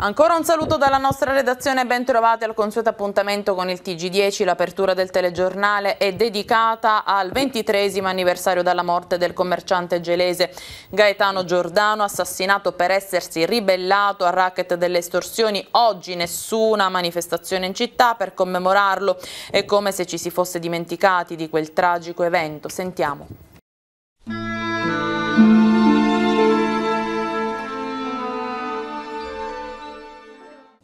Ancora un saluto dalla nostra redazione, ben trovati al consueto appuntamento con il TG10. L'apertura del telegiornale è dedicata al ventitresimo anniversario della morte del commerciante gelese Gaetano Giordano, assassinato per essersi ribellato al racket delle estorsioni. Oggi nessuna manifestazione in città per commemorarlo. È come se ci si fosse dimenticati di quel tragico evento. Sentiamo.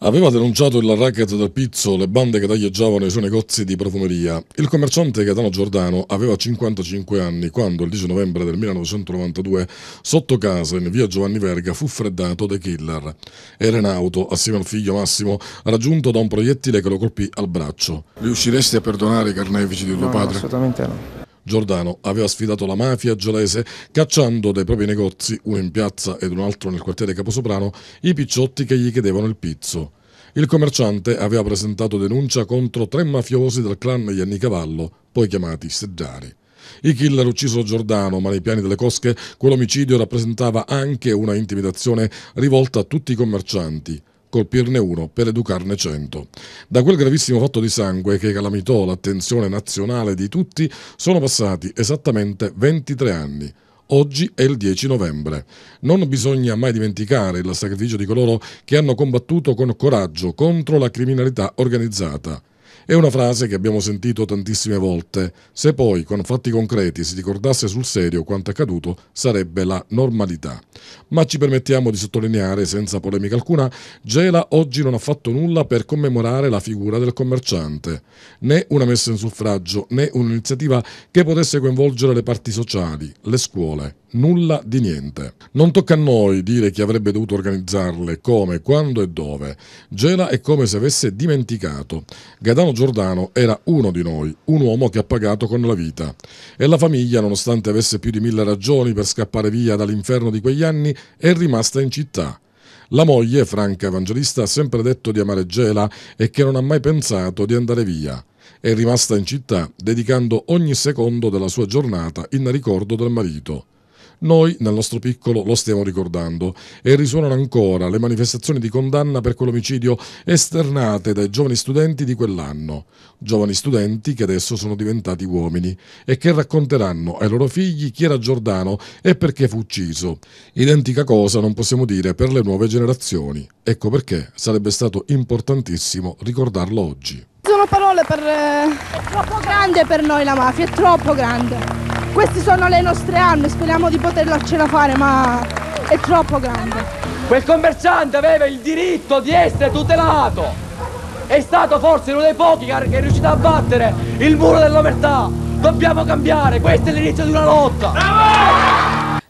Aveva denunciato il racket del pizzo, le bande che taglieggiavano i suoi negozi di profumeria. Il commerciante Gaetano Giordano aveva 55 anni quando, il 10 novembre del 1992, sotto casa in via Giovanni Verga fu freddato dai killer. Era in auto, assieme al figlio Massimo, raggiunto da un proiettile che lo colpì al braccio. Riusciresti a perdonare i carnefici di tuo no, padre? No, assolutamente no. Giordano aveva sfidato la mafia gelese cacciando dai propri negozi, uno in piazza ed un altro nel quartiere Caposoprano, i picciotti che gli chiedevano il pizzo. Il commerciante aveva presentato denuncia contro tre mafiosi del clan Iannicavallo, poi chiamati Seggiari. I killer uccisero Giordano, ma nei piani delle cosche quell'omicidio rappresentava anche una intimidazione rivolta a tutti i commercianti colpirne uno per educarne cento. Da quel gravissimo fatto di sangue che calamitò l'attenzione nazionale di tutti sono passati esattamente 23 anni. Oggi è il 10 novembre. Non bisogna mai dimenticare il sacrificio di coloro che hanno combattuto con coraggio contro la criminalità organizzata. È una frase che abbiamo sentito tantissime volte. Se poi con fatti concreti si ricordasse sul serio quanto accaduto, sarebbe la normalità. Ma ci permettiamo di sottolineare, senza polemica alcuna, Gela oggi non ha fatto nulla per commemorare la figura del commerciante. Né una messa in suffragio, né un'iniziativa che potesse coinvolgere le parti sociali, le scuole nulla di niente. Non tocca a noi dire chi avrebbe dovuto organizzarle, come, quando e dove. Gela è come se avesse dimenticato. Gadano Giordano era uno di noi, un uomo che ha pagato con la vita. E la famiglia, nonostante avesse più di mille ragioni per scappare via dall'inferno di quegli anni, è rimasta in città. La moglie, Franca Evangelista, ha sempre detto di amare Gela e che non ha mai pensato di andare via. È rimasta in città, dedicando ogni secondo della sua giornata in ricordo del marito. Noi, nel nostro piccolo, lo stiamo ricordando e risuonano ancora le manifestazioni di condanna per quell'omicidio esternate dai giovani studenti di quell'anno, giovani studenti che adesso sono diventati uomini e che racconteranno ai loro figli chi era Giordano e perché fu ucciso. Identica cosa non possiamo dire per le nuove generazioni. Ecco perché sarebbe stato importantissimo ricordarlo oggi. Sono parole per... È eh, troppo grande per noi la mafia, è troppo grande. Queste sono le nostre armi, speriamo di potercela fare, ma è troppo grande. Quel commerciante aveva il diritto di essere tutelato. È stato forse uno dei pochi che è riuscito a battere il muro dell'omertà. Dobbiamo cambiare, questo è l'inizio di una lotta. Bravo!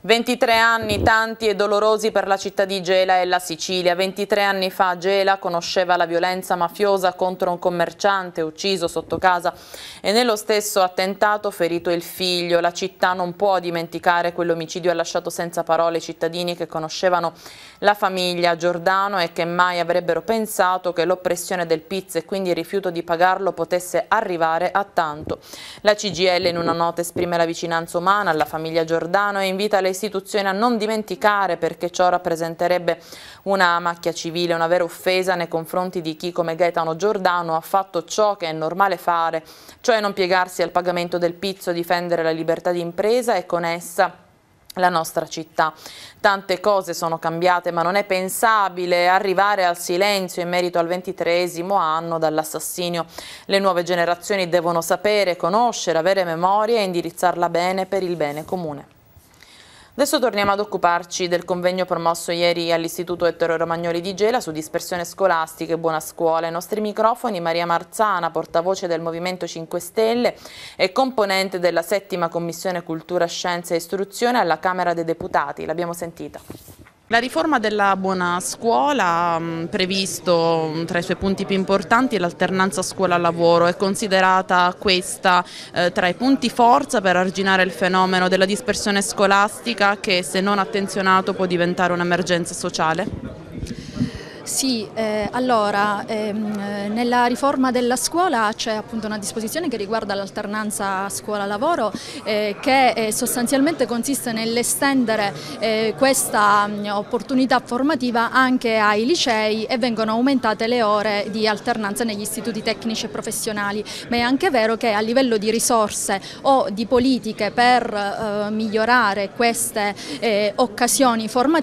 23 anni, tanti e dolorosi per la città di Gela e la Sicilia. 23 anni fa Gela conosceva la violenza mafiosa contro un commerciante ucciso sotto casa e nello stesso attentato ferito il figlio. La città non può dimenticare quell'omicidio ha lasciato senza parole i cittadini che conoscevano la famiglia Giordano e che mai avrebbero pensato che l'oppressione del Pizzo e quindi il rifiuto di pagarlo potesse arrivare a tanto. La CGL in una nota esprime la vicinanza umana alla famiglia Giordano e invita le istituzione a non dimenticare perché ciò rappresenterebbe una macchia civile, una vera offesa nei confronti di chi come Gaetano Giordano ha fatto ciò che è normale fare, cioè non piegarsi al pagamento del pizzo, difendere la libertà di impresa e con essa la nostra città. Tante cose sono cambiate ma non è pensabile arrivare al silenzio in merito al ventitreesimo anno dall'assassinio. Le nuove generazioni devono sapere, conoscere, avere memoria e indirizzarla bene per il bene comune. Adesso torniamo ad occuparci del convegno promosso ieri all'Istituto Ettore Romagnoli di Gela su dispersione scolastica e buona scuola. I nostri microfoni Maria Marzana, portavoce del Movimento 5 Stelle e componente della settima Commissione Cultura, Scienza e Istruzione alla Camera dei Deputati. L'abbiamo sentita. La riforma della buona scuola ha mm, previsto mm, tra i suoi punti più importanti l'alternanza scuola-lavoro, è considerata questa eh, tra i punti forza per arginare il fenomeno della dispersione scolastica che se non attenzionato può diventare un'emergenza sociale? Sì, eh, allora ehm, nella riforma della scuola c'è appunto una disposizione che riguarda l'alternanza scuola-lavoro eh, che eh, sostanzialmente consiste nell'estendere eh, questa mh, mm, opportunità formativa anche ai licei e vengono aumentate le ore di alternanza negli istituti tecnici e professionali, ma è anche vero che a livello di risorse o di politiche per eh, migliorare queste eh, occasioni formative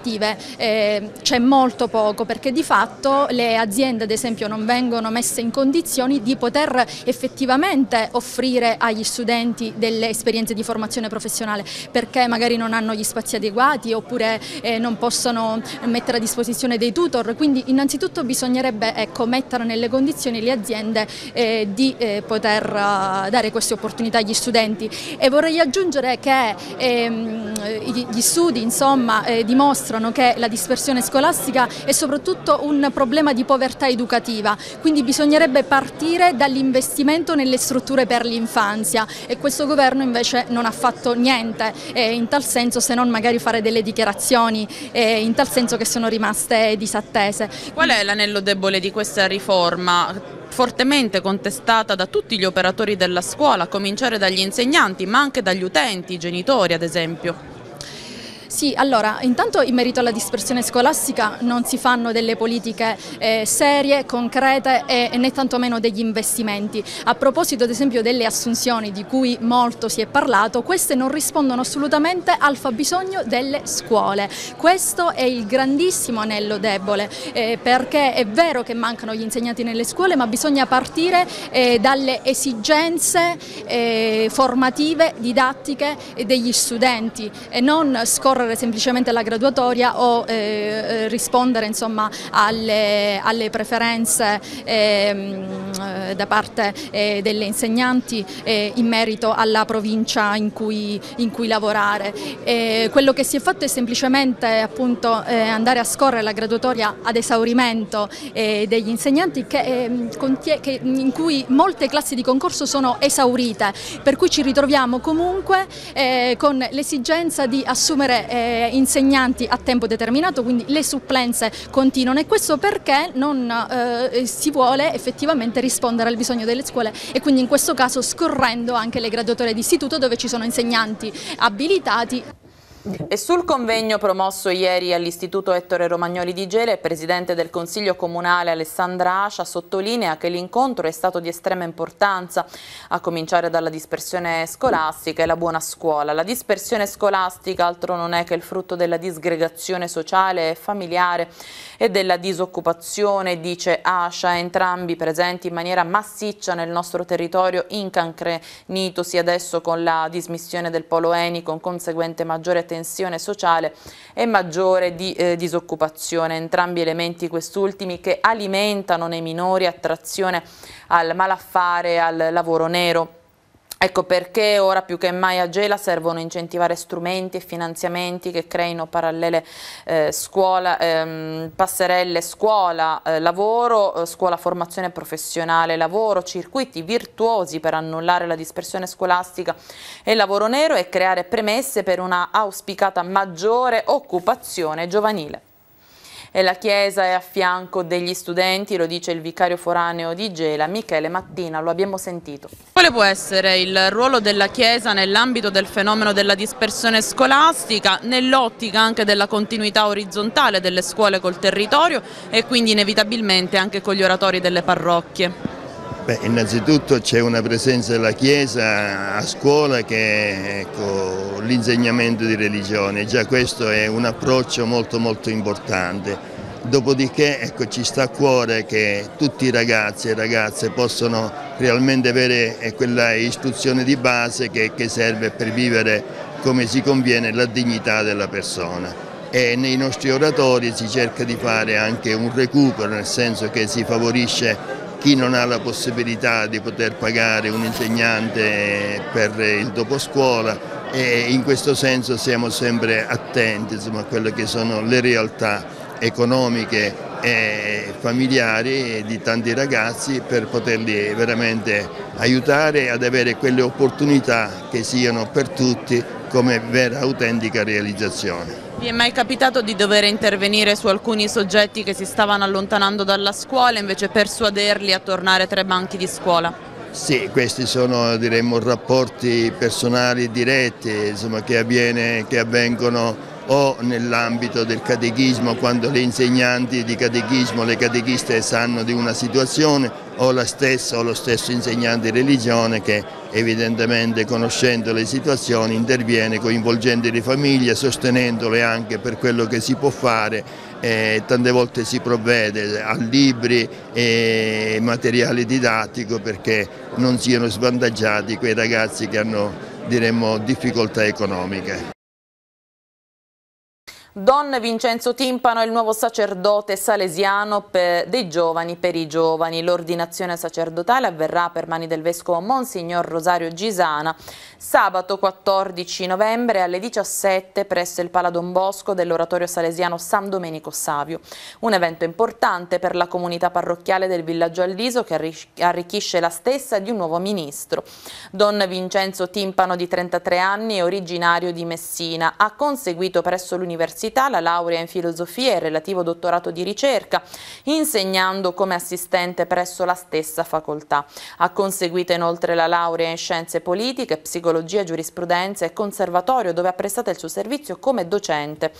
c'è molto poco perché di fatto fatto le aziende ad esempio non vengono messe in condizioni di poter effettivamente offrire agli studenti delle esperienze di formazione professionale perché magari non hanno gli spazi adeguati oppure eh, non possono mettere a disposizione dei tutor, quindi innanzitutto bisognerebbe ecco, mettere nelle condizioni le aziende eh, di eh, poter eh, dare queste opportunità agli studenti e vorrei aggiungere che ehm, gli studi insomma, eh, dimostrano che la dispersione scolastica è soprattutto un problema di povertà educativa, quindi bisognerebbe partire dall'investimento nelle strutture per l'infanzia e questo governo invece non ha fatto niente eh, in tal senso se non magari fare delle dichiarazioni eh, in tal senso che sono rimaste disattese. Qual è l'anello debole di questa riforma? fortemente contestata da tutti gli operatori della scuola, a cominciare dagli insegnanti, ma anche dagli utenti, i genitori ad esempio. Sì, allora, intanto in merito alla dispersione scolastica non si fanno delle politiche eh, serie, concrete e, e né tantomeno degli investimenti. A proposito ad esempio delle assunzioni di cui molto si è parlato, queste non rispondono assolutamente al fabbisogno delle scuole. Questo è il grandissimo anello debole, eh, perché è vero che mancano gli insegnanti nelle scuole, ma bisogna partire eh, dalle esigenze eh, formative, didattiche degli studenti e non scorrere ricorrere semplicemente la graduatoria o eh, eh, rispondere insomma, alle, alle preferenze ehm, eh, da parte eh, delle insegnanti eh, in merito alla provincia in cui, in cui lavorare. E quello che si è fatto è semplicemente appunto, andare a scorrere la graduatoria ad esaurimento degli insegnanti che, ehm, che, in cui molte classi di concorso sono esaurite, per cui ci ritroviamo comunque con l'esigenza di assumere insegnanti a tempo determinato, quindi le supplenze continuano e questo perché non si vuole effettivamente rispondere rispondere al bisogno delle scuole e quindi in questo caso scorrendo anche le graduatorie di istituto dove ci sono insegnanti abilitati e sul convegno promosso ieri all'Istituto Ettore Romagnoli di Gela, il Presidente del Consiglio Comunale Alessandra Ascia sottolinea che l'incontro è stato di estrema importanza, a cominciare dalla dispersione scolastica e la buona scuola. La dispersione scolastica altro non è che il frutto della disgregazione sociale e familiare e della disoccupazione, dice Ascia, entrambi presenti in maniera massiccia nel nostro territorio, incancrenitosi adesso con la dismissione del polo Eni con conseguente maggiore attenzione tensione sociale e maggiore di eh, disoccupazione. Entrambi elementi quest'ultimi che alimentano nei minori attrazione al malaffare, al lavoro nero Ecco perché ora più che mai a Gela servono incentivare strumenti e finanziamenti che creino parallele eh, scuola, ehm, passerelle scuola-lavoro, eh, eh scuola-formazione professionale-lavoro, circuiti virtuosi per annullare la dispersione scolastica e lavoro nero e creare premesse per una auspicata maggiore occupazione giovanile e la chiesa è a fianco degli studenti, lo dice il vicario foraneo di Gela, Michele Mattina, lo abbiamo sentito. Quale può essere il ruolo della chiesa nell'ambito del fenomeno della dispersione scolastica, nell'ottica anche della continuità orizzontale delle scuole col territorio e quindi inevitabilmente anche con gli oratori delle parrocchie? Beh, innanzitutto c'è una presenza della Chiesa a scuola che ecco, l'insegnamento di religione, già questo è un approccio molto molto importante. Dopodiché ecco, ci sta a cuore che tutti i ragazzi e ragazze possano realmente avere eh, quella istruzione di base che, che serve per vivere come si conviene la dignità della persona e nei nostri oratori si cerca di fare anche un recupero, nel senso che si favorisce chi non ha la possibilità di poter pagare un insegnante per il dopo scuola e in questo senso siamo sempre attenti insomma, a quelle che sono le realtà economiche e familiari di tanti ragazzi per poterli veramente aiutare ad avere quelle opportunità che siano per tutti come vera autentica realizzazione. Vi è mai capitato di dover intervenire su alcuni soggetti che si stavano allontanando dalla scuola e invece persuaderli a tornare tra i banchi di scuola? Sì, questi sono diremmo, rapporti personali diretti insomma, che, avviene, che avvengono o nell'ambito del catechismo quando le insegnanti di catechismo, le catechiste sanno di una situazione o la stessa o lo stesso insegnante di religione che evidentemente conoscendo le situazioni interviene coinvolgendo le famiglie, sostenendole anche per quello che si può fare eh, tante volte si provvede a libri e materiale didattico perché non siano svantaggiati quei ragazzi che hanno diremmo, difficoltà economiche. Don Vincenzo Timpano è il nuovo sacerdote salesiano dei giovani per i giovani. L'ordinazione sacerdotale avverrà per mani del vescovo Monsignor Rosario Gisana sabato 14 novembre alle 17 presso il Pala Don Bosco dell'oratorio salesiano San Domenico Savio. Un evento importante per la comunità parrocchiale del villaggio Aldiso che arricchisce la stessa di un nuovo ministro. Don Vincenzo Timpano di 33 anni è originario di Messina, ha conseguito presso l'Università all'università la laurea in filosofia e il relativo dottorato di ricerca, insegnando come assistente presso la stessa facoltà. Ha conseguito inoltre la laurea in scienze politiche, psicologia, giurisprudenza e conservatorio dove ha prestato il suo servizio come docente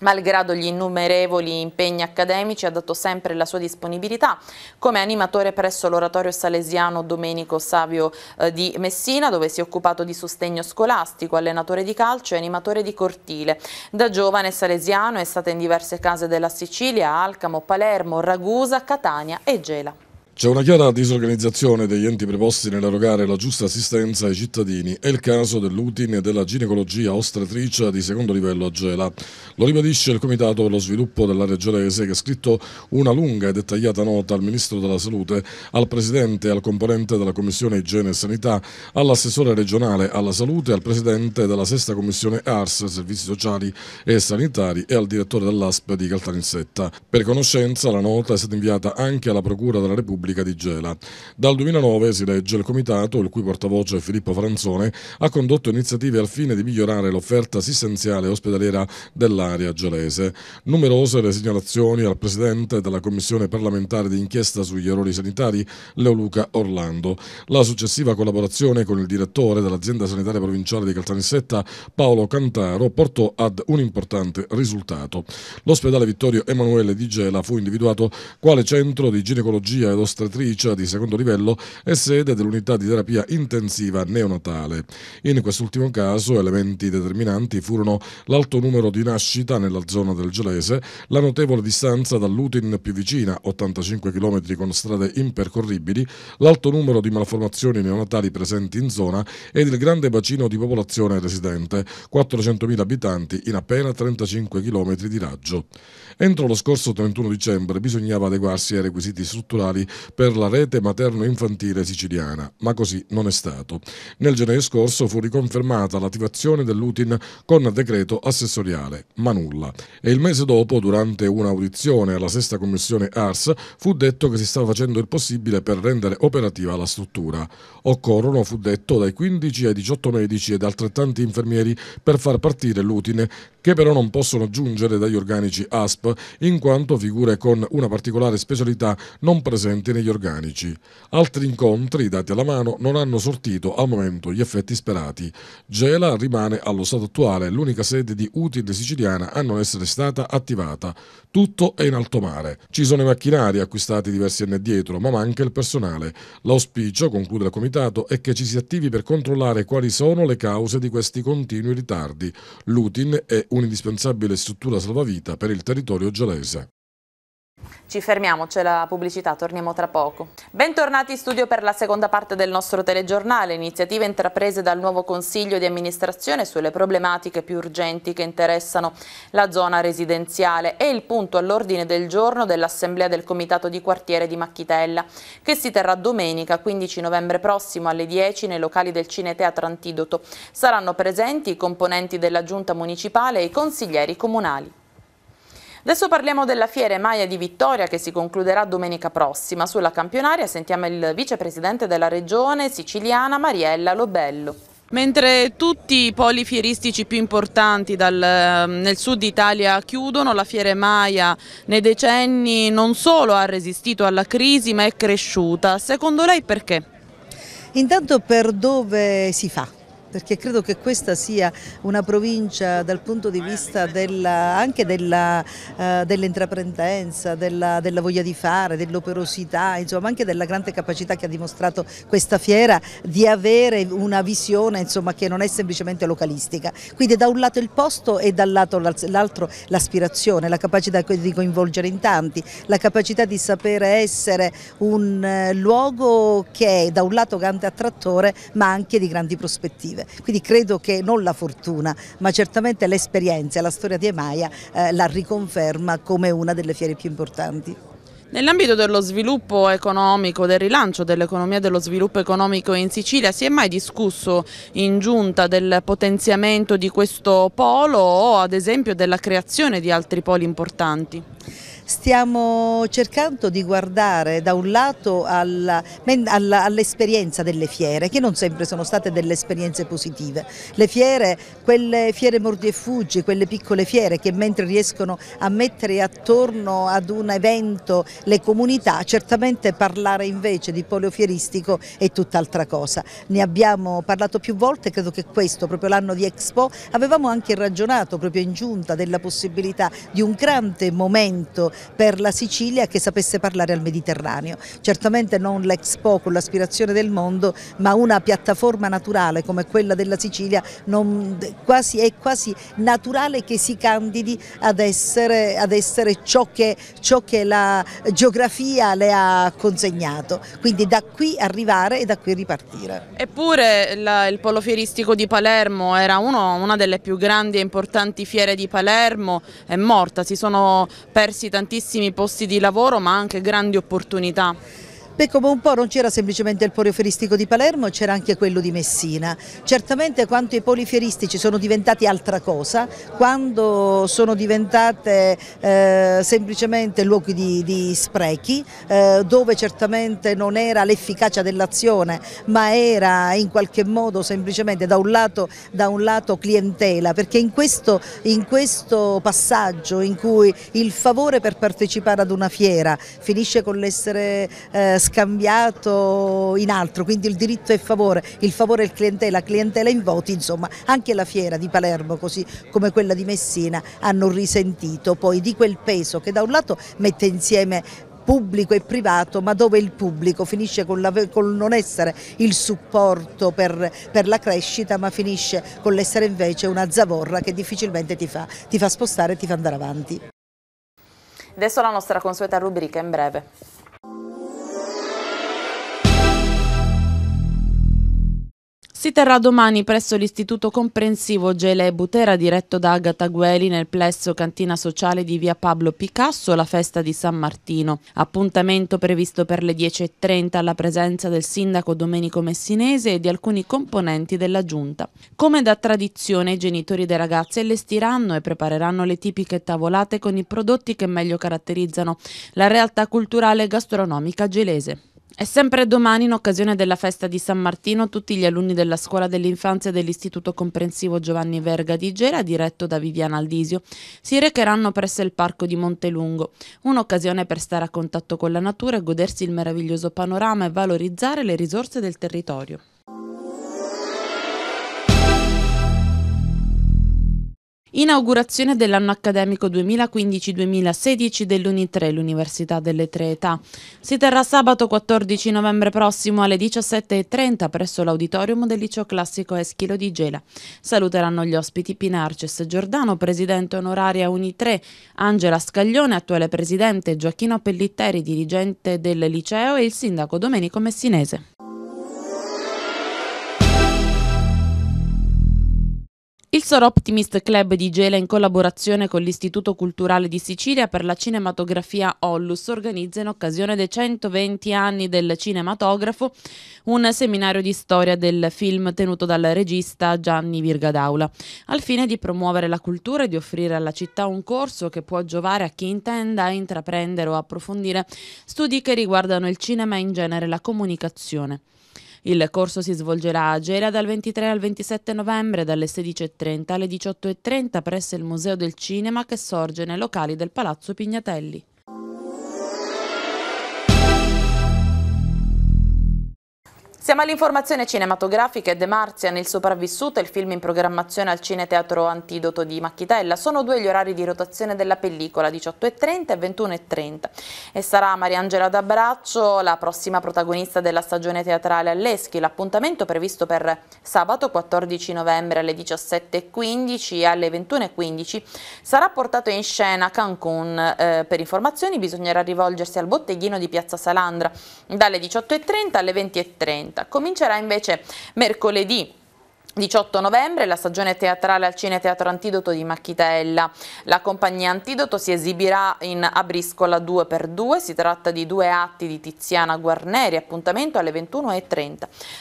Malgrado gli innumerevoli impegni accademici ha dato sempre la sua disponibilità come animatore presso l'oratorio salesiano Domenico Savio eh, di Messina dove si è occupato di sostegno scolastico, allenatore di calcio e animatore di cortile. Da giovane salesiano è stata in diverse case della Sicilia, Alcamo, Palermo, Ragusa, Catania e Gela. C'è una chiara disorganizzazione degli enti preposti nell'erogare la giusta assistenza ai cittadini. È il caso dell'UTIN e della ginecologia ostetricia di secondo livello a Gela. Lo ribadisce il Comitato per lo Sviluppo dell'Area Gelese che ha scritto una lunga e dettagliata nota al Ministro della Salute, al Presidente e al componente della Commissione Igiene e Sanità, all'assessore regionale alla Salute, al Presidente della Sesta Commissione ARS, Servizi Sociali e Sanitari e al Direttore dell'ASP di Caltanissetta. Per conoscenza la nota è stata inviata anche alla Procura della Repubblica Repubblica di Gela. Dal 2009 si legge il comitato, il cui portavoce è Filippo Franzone ha condotto iniziative al fine di migliorare l'offerta assistenziale ospedaliera dell'area gelese. Numerose le segnalazioni al presidente della commissione parlamentare di inchiesta sugli errori sanitari, Leoluca Orlando. La successiva collaborazione con il direttore dell'azienda sanitaria provinciale di Caltanissetta, Paolo Cantaro, portò ad un importante risultato. L'ospedale Vittorio Emanuele di Gela fu individuato quale centro di ginecologia ed ostetrica ostetricia di secondo livello e sede dell'unità di terapia intensiva neonatale. In quest'ultimo caso elementi determinanti furono l'alto numero di nascita nella zona del Gelese, la notevole distanza dall'Utin più vicina, 85 km con strade impercorribili, l'alto numero di malformazioni neonatali presenti in zona ed il grande bacino di popolazione residente, 400.000 abitanti in appena 35 km di raggio. Entro lo scorso 31 dicembre bisognava adeguarsi ai requisiti strutturali per la rete materno-infantile siciliana, ma così non è stato. Nel gennaio scorso fu riconfermata l'attivazione dell'UTIN con decreto assessoriale, ma nulla. E il mese dopo, durante un'audizione alla sesta commissione ARS, fu detto che si stava facendo il possibile per rendere operativa la struttura. Occorrono, fu detto, dai 15 ai 18 medici ed altrettanti infermieri per far partire l'UTIN, che però non possono giungere dagli organici ASP, in quanto figure con una particolare specialità non presenti negli organici. Altri incontri, dati alla mano, non hanno sortito al momento gli effetti sperati. Gela rimane allo stato attuale l'unica sede di utile siciliana a non essere stata attivata. Tutto è in alto mare. Ci sono i macchinari acquistati diversi anni addietro, ma manca il personale. L'auspicio, conclude il comitato, è che ci si attivi per controllare quali sono le cause di questi continui ritardi. L'UTIN è un'indispensabile struttura salvavita per il territorio gelese. Ci fermiamo, c'è la pubblicità, torniamo tra poco. Bentornati in studio per la seconda parte del nostro telegiornale, iniziative intraprese dal nuovo Consiglio di amministrazione sulle problematiche più urgenti che interessano la zona residenziale e il punto all'ordine del giorno dell'Assemblea del Comitato di Quartiere di Macchitella, che si terrà domenica 15 novembre prossimo alle 10 nei locali del Cineteatro Antidoto. Saranno presenti i componenti della Giunta Municipale e i consiglieri comunali. Adesso parliamo della Fiere Maia di Vittoria che si concluderà domenica prossima. Sulla campionaria sentiamo il vicepresidente della regione siciliana Mariella Lobello. Mentre tutti i poli fieristici più importanti dal, ehm, nel sud Italia chiudono, la Fiere Maia nei decenni non solo ha resistito alla crisi ma è cresciuta. Secondo lei perché? Intanto per dove si fa? perché credo che questa sia una provincia dal punto di vista della, anche eh, dell'intraprendenza, eh, dell della, della, voglia di fare, dell'operosità, insomma anche della grande capacità che ha dimostrato questa fiera di avere una visione insomma, che non è semplicemente localistica. Quindi da un lato il posto e dall'altro l'aspirazione, la capacità di coinvolgere in tanti, la capacità di sapere essere un eh, luogo che è da un lato grande attrattore ma anche di grandi prospettive positive. Quindi credo che non la fortuna, ma certamente l'esperienza e la storia di Emaia eh, la riconferma come una delle fiere più importanti. Nell'ambito dello sviluppo economico, del rilancio dell'economia e dello sviluppo economico in Sicilia, si è mai discusso in giunta del potenziamento di questo polo o ad esempio della creazione di altri poli importanti? Stiamo cercando di guardare da un lato all'esperienza delle fiere, che non sempre sono state delle esperienze positive. Le fiere, quelle fiere mordi e fuggi, quelle piccole fiere che mentre riescono a mettere attorno ad un evento le comunità, certamente parlare invece di polio fieristico è tutt'altra cosa. Ne abbiamo parlato più volte, credo che questo, proprio l'anno di Expo, avevamo anche ragionato proprio in giunta della possibilità di un grande momento per la Sicilia che sapesse parlare al Mediterraneo. Certamente non l'Expo con l'aspirazione del mondo, ma una piattaforma naturale come quella della Sicilia non, quasi, è quasi naturale che si candidi ad essere, ad essere ciò, che, ciò, che, la geografia le ha consegnato. Quindi da qui arrivare e da qui ripartire. Eppure la, il polo fieristico di Palermo era uno, una delle più grandi e importanti fiere di Palermo, è morta, si sono persi tanti tantissimi posti di lavoro ma anche grandi opportunità. Beh, come un po' non c'era semplicemente il polifieristico di Palermo, c'era anche quello di Messina. Certamente quanto i polifieristici sono diventati altra cosa, quando sono diventate eh, semplicemente luoghi di, di sprechi, eh, dove certamente non era l'efficacia dell'azione, ma era in qualche modo semplicemente da un lato, da un lato clientela, perché in questo, in questo passaggio in cui il favore per partecipare ad una fiera finisce con l'essere eh, scambiato in altro, quindi il diritto è favore, il favore è il clientela, la clientela in voti, insomma anche la fiera di Palermo così come quella di Messina hanno risentito poi di quel peso che da un lato mette insieme pubblico e privato, ma dove il pubblico finisce con, la, con non essere il supporto per, per, la crescita, ma finisce con l'essere invece una zavorra che difficilmente ti fa, ti fa spostare e ti fa andare avanti. Adesso la nostra consueta rubrica in breve. Si terrà domani presso l'Istituto Comprensivo Gele Butera diretto da Agata Gueli nel plesso Cantina Sociale di via Pablo Picasso la festa di San Martino. Appuntamento previsto per le 10.30 alla presenza del sindaco Domenico Messinese e di alcuni componenti della giunta. Come da tradizione i genitori dei ragazzi allestiranno e prepareranno le tipiche tavolate con i prodotti che meglio caratterizzano la realtà culturale e gastronomica gelese. È sempre domani, in occasione della festa di San Martino, tutti gli alunni della scuola dell'infanzia dell'Istituto Comprensivo Giovanni Verga di Gera, diretto da Viviana Aldisio, si recheranno presso il parco di Montelungo. Un'occasione per stare a contatto con la natura e godersi il meraviglioso panorama e valorizzare le risorse del territorio. Inaugurazione dell'anno accademico 2015-2016 dell'Uni3, l'Università delle Tre Età. Si terrà sabato 14 novembre prossimo alle 17.30 presso l'auditorium del liceo classico Eschilo di Gela. Saluteranno gli ospiti Pinarces Giordano, presidente onoraria Uni3, Angela Scaglione, attuale presidente, Gioacchino Pellitteri, dirigente del liceo e il sindaco Domenico Messinese. Il Sor Optimist Club di Gela in collaborazione con l'Istituto Culturale di Sicilia per la cinematografia Ollus organizza in occasione dei 120 anni del cinematografo un seminario di storia del film tenuto dal regista Gianni Virgadaula al fine di promuovere la cultura e di offrire alla città un corso che può giovare a chi intenda intraprendere o approfondire studi che riguardano il cinema e in genere la comunicazione. Il corso si svolgerà a Gera dal 23 al 27 novembre dalle 16.30 alle 18.30 presso il Museo del Cinema che sorge nei locali del Palazzo Pignatelli. Siamo all'informazione cinematografica e De Marzian, il sopravvissuto il film in programmazione al Cineteatro Antidoto di Macchitella. Sono due gli orari di rotazione della pellicola, 18.30 e 21.30. E sarà Mariangela D'Abraccio la prossima protagonista della stagione teatrale all'Eschi. L'appuntamento previsto per sabato 14 novembre alle 17.15 e alle 21.15 sarà portato in scena a Cancun. Eh, per informazioni bisognerà rivolgersi al botteghino di Piazza Salandra dalle 18.30 alle 20.30. Comincerà invece mercoledì 18 novembre la stagione teatrale al Cine Teatro Antidoto di Macchitella. La compagnia Antidoto si esibirà in Abriscola 2x2, si tratta di due atti di Tiziana Guarneri, appuntamento alle 21.30.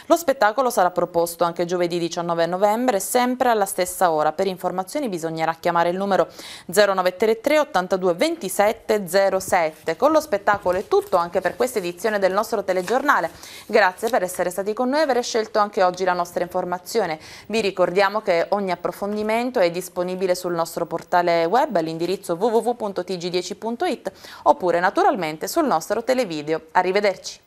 Lo spettacolo sarà proposto anche giovedì 19 novembre, sempre alla stessa ora. Per informazioni bisognerà chiamare il numero 0933 82 27 07. Con lo spettacolo è tutto anche per questa edizione del nostro telegiornale. Grazie per essere stati con noi e aver scelto anche oggi la nostra informazione. Vi ricordiamo che ogni approfondimento è disponibile sul nostro portale web all'indirizzo www.tg10.it oppure naturalmente sul nostro televideo. Arrivederci.